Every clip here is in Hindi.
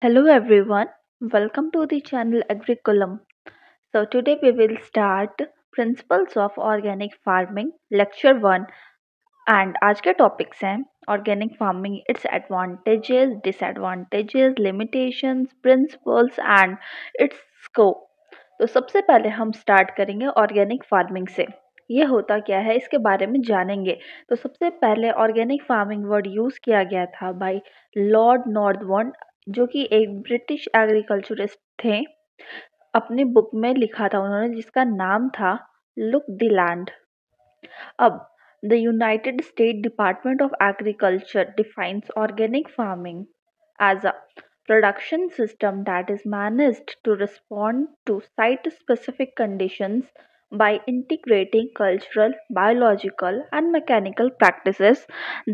Hello everyone, welcome to the channel Agriculum. So today we will start Principles of Organic Farming Lecture 1 and आज के topics हैं organic farming its advantages disadvantages limitations principles and its scope तो सबसे पहले हम start करेंगे organic farming से ये होता क्या है इसके बारे में जानेंगे तो सबसे पहले ऑर्गेनिक फार्मिंग वर्ड यूज़ किया गया था बाय लॉर्ड नॉर्थवर्न जो कि एक ब्रिटिश एग्रीकल्चरिस्ट थे अपने बुक में लिखा था उन्होंने जिसका नाम था लुक द लैंड अब the United State Department of Agriculture defines organic farming as a production system that is manage to respond to site specific condition by integrating cultural biological and mechanical practices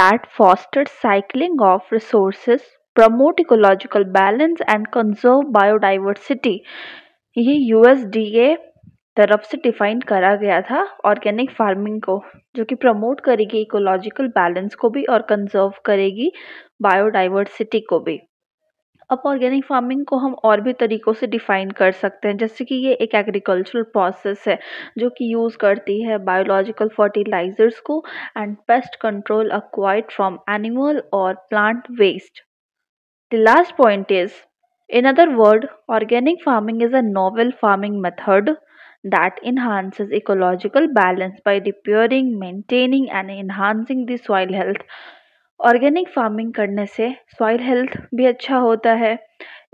that foster cycling of resources promote ecological balance and conserve biodiversity ये यूएसडीए तरफ से डिफाइन करा गया था ऑर्गेनिक फार्मिंग को जो कि प्रमोट करेगी इकोलॉजिकल बैलेंस को भी और कंजर्व करेगी बायोडाइवर्सिटी को भी अब ऑर्गेनिक फार्मिंग को हम और भी तरीक़ों से डिफ़ाइन कर सकते हैं जैसे कि ये एक एग्रीकल्चरल प्रोसेस है जो कि यूज़ करती है बायोलॉजिकल फर्टिलाइजर्स को and pest control acquired from animal और plant waste The last point is in other word, organic farming is a novel farming method that enhances ecological balance by repairing, maintaining and enhancing the soil health. Organic farming करने से सॉइल हेल्थ भी अच्छा होता है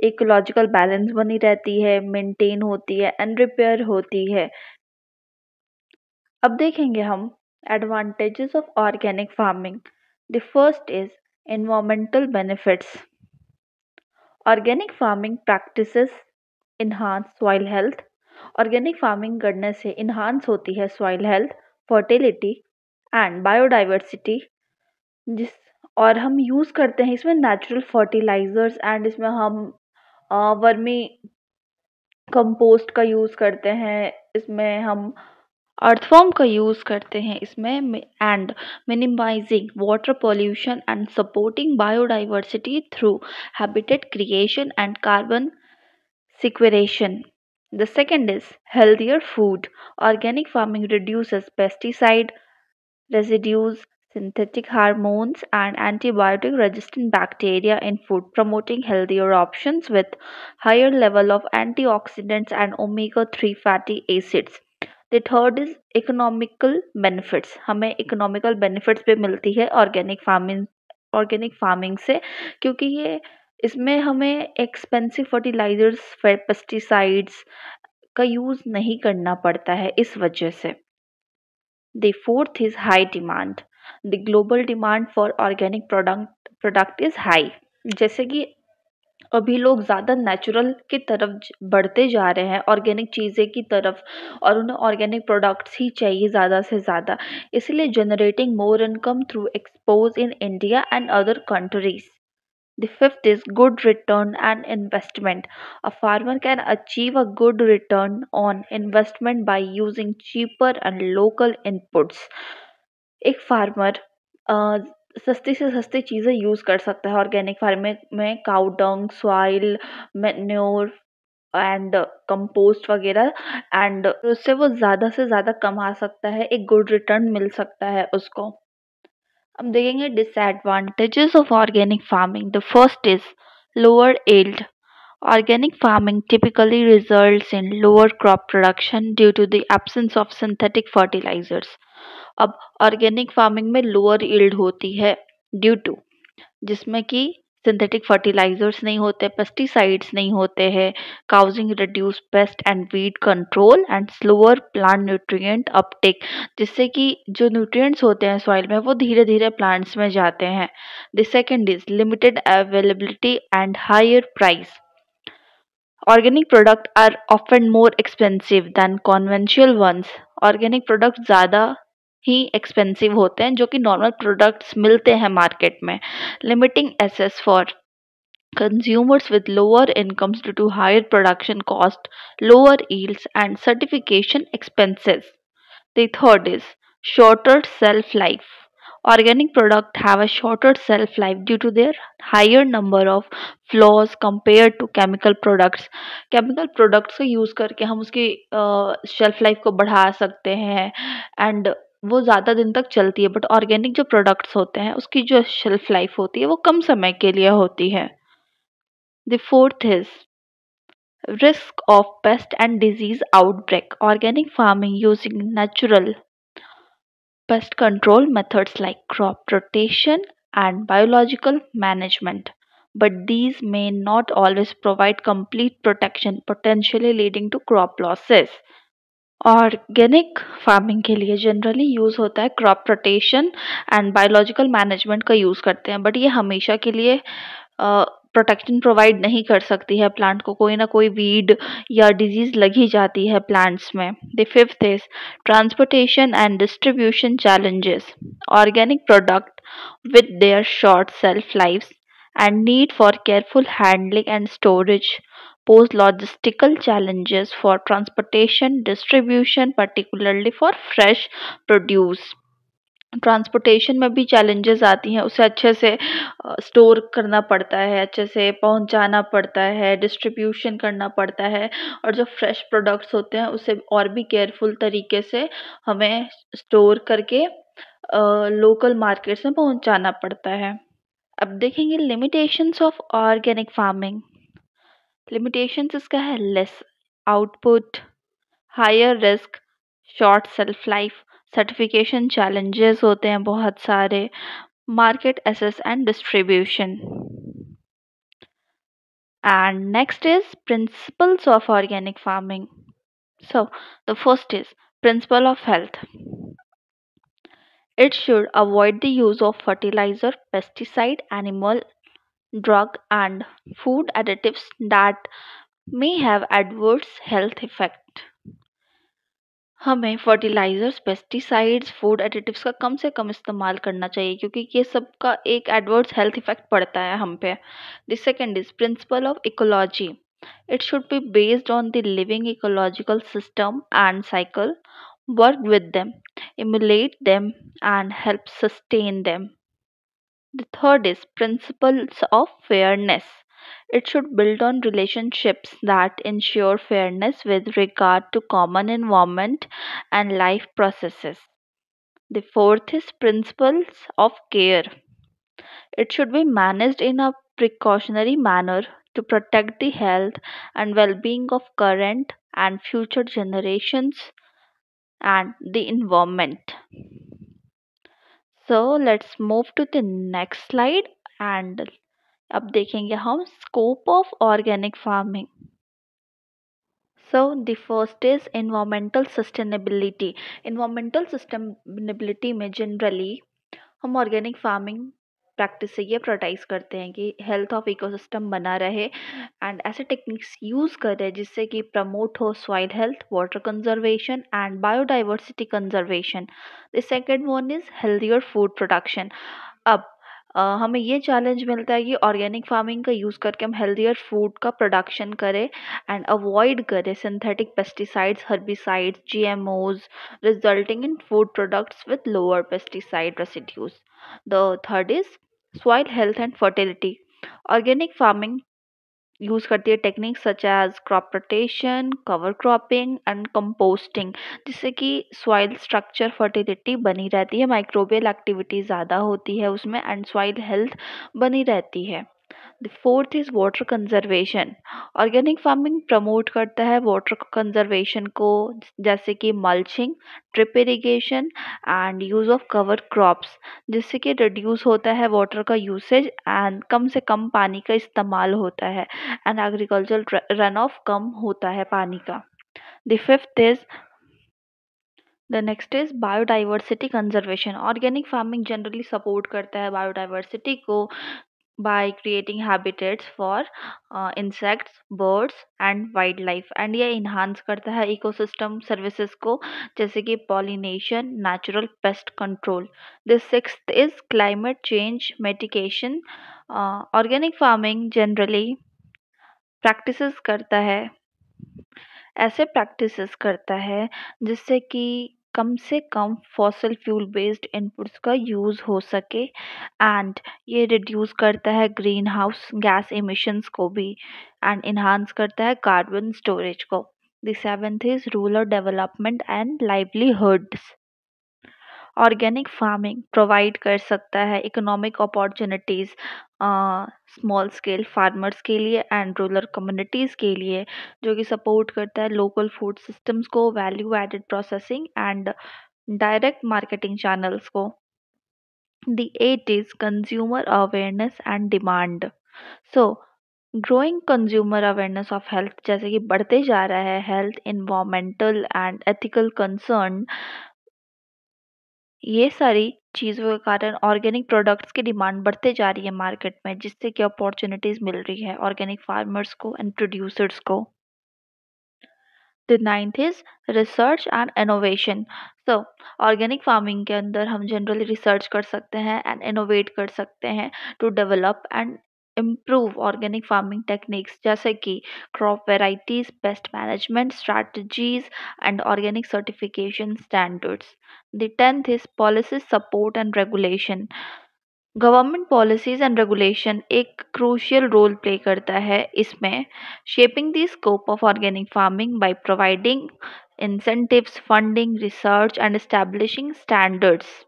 इकोलॉजिकल बैलेंस बनी रहती है मेंटेन होती है एंड रिपेयर होती है अब देखेंगे हम advantages of organic farming the first is environmental benefits organic farming practices enhance soil health organic farming करने से इन्हांस होती है soil health fertility and biodiversity जिस और हम यूज़ करते हैं इसमें नेचुरल फर्टिलाइज़र्स एंड इसमें हम वर्मी कंपोस्ट का यूज़ करते हैं इसमें हम अर्थ का यूज करते हैं इसमें and minimizing water pollution and supporting biodiversity through habitat creation and carbon sequestration the second is healthier food organic farming reduce pesticide residues synthetic hormones and antibiotic resistant bacteria in food promoting healthier option with higher level of antioxidants and omega three fatty acids the third is economical benefits हमें इकोनॉमिकल बेनिफिट्स भी मिलती है ऑर्गेनिक फार्मिंग ऑर्गेनिक फार्मिंग से क्योंकि ये इसमें हमें एक्सपेंसिव फर्टिलाइजर्स पेस्टिसाइड्स का यूज़ नहीं करना पड़ता है इस वजह से the fourth is high demand the global demand for organic product product is high जैसे कि अभी लोग ज़्यादा नेचुरल की तरफ बढ़ते जा रहे हैं ऑर्गेनिक चीज़ें की तरफ और उन्हें ऑर्गेनिक प्रोडक्ट्स ही चाहिए ज़्यादा से ज़्यादा इसलिए generating more income through exports in India and other countries The fifth is good return and investment. A farmer can achieve a good return on investment by using cheaper and local inputs. एक farmer uh, सस्ती से सस्ती चीज़ें यूज़ कर सकता है ऑर्गेनिक फार्मिंग में cow dung soil manure and compost वगैरह एंड उससे वो ज़्यादा से ज़्यादा कमा सकता है एक गुड रिटर्न मिल सकता है उसको हम देखेंगे disadvantages of organic farming the first is lower yield Organic farming typically results in lower crop production due to the absence of synthetic fertilizers. अब ऑर्गेनिक फार्मिंग में लोअर ईल्ड होती है ड्यू टू जिसमें कि सिंथेटिक फर्टिलाइजर्स नहीं होते पेस्टिसाइड्स नहीं होते हैं causing reduce pest and weed control and slower plant nutrient uptake जिससे कि जो न्यूट्रिएंट्स होते हैं सॉइल में वो धीरे धीरे प्लांट्स में जाते हैं the second is limited availability and higher price organic product are ऑफ एंड more expensive than conventional ones organic product ज़्यादा ही एक्सपेंसिव होते हैं जो कि नॉर्मल प्रोडक्ट्स मिलते हैं मार्केट में limiting access for consumers with lower incomes due to higher production cost lower yields and certification expenses third is shorter shelf life Organic products have a shorter shelf life due to their higher number of flaws compared to chemical products. Chemical products का use करके हम उसकी shelf life को बढ़ा सकते हैं and वो ज़्यादा दिन तक चलती है बट ऑर्गेनिक जो प्रोडक्ट्स होते हैं उसकी जो शेल्फ लाइफ होती है वो कम समय के लिए होती है the fourth is risk of pest and disease outbreak organic farming using natural pest control methods like crop rotation and biological management. But these may not always provide complete protection, potentially leading to crop losses. Organic farming के लिए जनरली यूज़ होता है crop rotation and biological management का यूज़ करते हैं बट ये हमेशा के लिए प्रोटेक्शन प्रोवाइड नहीं कर सकती है प्लांट को कोई ना कोई वीड या डिजीज लगी जाती है प्लांट्स में the fifth is transportation and distribution challenges organic product with their short shelf life and need for careful handling and storage pose logistical challenges for transportation distribution particularly for fresh produce transportation में भी चैलेंजेस आती हैं उसे अच्छे से स्टोर करना पड़ता है अच्छे से पहुंचाना पड़ता है डिस्ट्रीब्यूशन करना पड़ता है और जो फ्रेश प्रोडक्ट्स होते हैं उसे और भी केयरफुल तरीके से हमें स्टोर करके लोकल मार्केट्स में पहुंचाना पड़ता है अब देखेंगे limitations of organic farming limitations इसका है less output higher risk short shelf life Certification challenges होते हैं बहुत सारे market access and next is principles of organic farming so the first is principle of health it should avoid the use of fertilizer pesticide animal drug and food additives that may have adverse health effect हमें फर्टिलाइज़र्स पेस्टिसाइड्स फूड एडिटिव्स का कम से कम इस्तेमाल करना चाहिए क्योंकि ये सब का एक एडवर्स हेल्थ इफेक्ट पड़ता है हम पे the second is principle of ecology it should be based on the living ecological system and cycle work with them emulate them and help sustain them the third is principles of fairness It should build on relationships that ensure fairness with regard to common environment and life processes. The fourth is principles of care. It should be managed in a precautionary manner to protect the health and well being of current and future generations and the environment. So let's move to the next slide and अब देखेंगे हम scope of organic farming so the first is environmental sustainability environmental sustainability में जनरली हम ऑर्गेनिक फार्मिंग प्रैक्टिस से ये प्रोटाइज करते हैं कि हेल्थ ऑफ इकोसिस्टम बना रहे एंड ऐसे टेक्निक्स यूज़ करें जिससे कि प्रमोट हो soil health water conservation and biodiversity conservation the second one is healthier food production अब हमें ये चैलेंज मिलता है कि ऑर्गेनिक फार्मिंग का यूज़ करके हम हेल्दियर फूड का प्रोडक्शन करें एंड अवॉइड करें synthetic pesticides herbicides GMOs resulting in food products with lower pesticide residues the third is soil health and fertility organic farming use करती है technique such as crop rotation cover cropping and composting जिससे कि सॉइल स्ट्रक्चर फर्टिलिटी बनी रहती है माइक्रोबियल एक्टिविटी ज़्यादा होती है उसमें एंड सॉइल हेल्थ बनी रहती है the fourth is water conservation organic farming promote करता है वाटर कंजर्वेशन को जैसे कि mulching drip irrigation and use of cover crops जिससे कि रिड्यूस होता है वाटर का यूसेज एंड कम से कम पानी का इस्तेमाल होता है एंड एग्रीकल्चर रन ऑफ कम होता है पानी का the fifth is the next is biodiversity conservation organic farming generally support करता है बायोडाइवर्सिटी को by creating habitats for uh, insects birds and wildlife and ये enhance करता है ecosystem services को जैसे कि pollination natural pest control the sixth is climate change mitigation uh, organic farming generally practices करता है ऐसे practices करता है जिससे कि कम से कम फॉसल फ्यूल बेस्ड इनपुट्स का यूज़ हो सके एंड ये रिड्यूस करता है ग्रीन हाउस गैस इमिशंस को भी एंड इन्हांस करता है कार्बन स्टोरेज को the seventh is rural development and livelihoods organic farming provide कर सकता है economic opportunities small scale farmers के लिए एंड रूरल कम्युनिटीज़ के लिए जो कि सपोर्ट करता है लोकल फूड सिस्टम्स को value added processing and direct marketing channels को the eighth is consumer awareness and demand so growing consumer awareness of health जैसे कि बढ़ते जा रहा है health environmental and ethical concern ये सारी चीज़ों के कारण ऑर्गेनिक प्रोडक्ट्स की डिमांड बढ़ते जा रही है मार्केट में जिससे कि अपॉर्चुनिटीज़ मिल रही है ऑर्गेनिक फार्मर्स को एंड प्रोड्यूसर्स को the ninth is research and innovation so organic farming के अंदर हम जनरली रिसर्च कर सकते हैं एंड इनोवेट कर सकते हैं to develop and improve organic farming techniques जैसे कि crop varieties pest management strategies and organic certification standards the tenth is policy support and regulation government policies and regulation एक क्रूशियल रोल प्ले करता है इसमें shaping the scope of organic farming by providing incentive funding research and establishing standards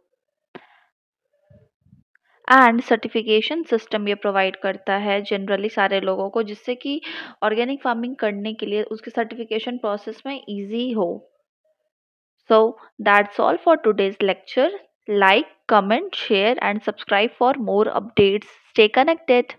and certification system ये प्रोवाइड करता है जनरली सारे लोगों को जिससे कि ऑर्गेनिक फार्मिंग करने के लिए उसके सर्टिफिकेशन प्रोसेस में ईजी हो so that's all for today's lecture like comment share and subscribe for more updates stay connected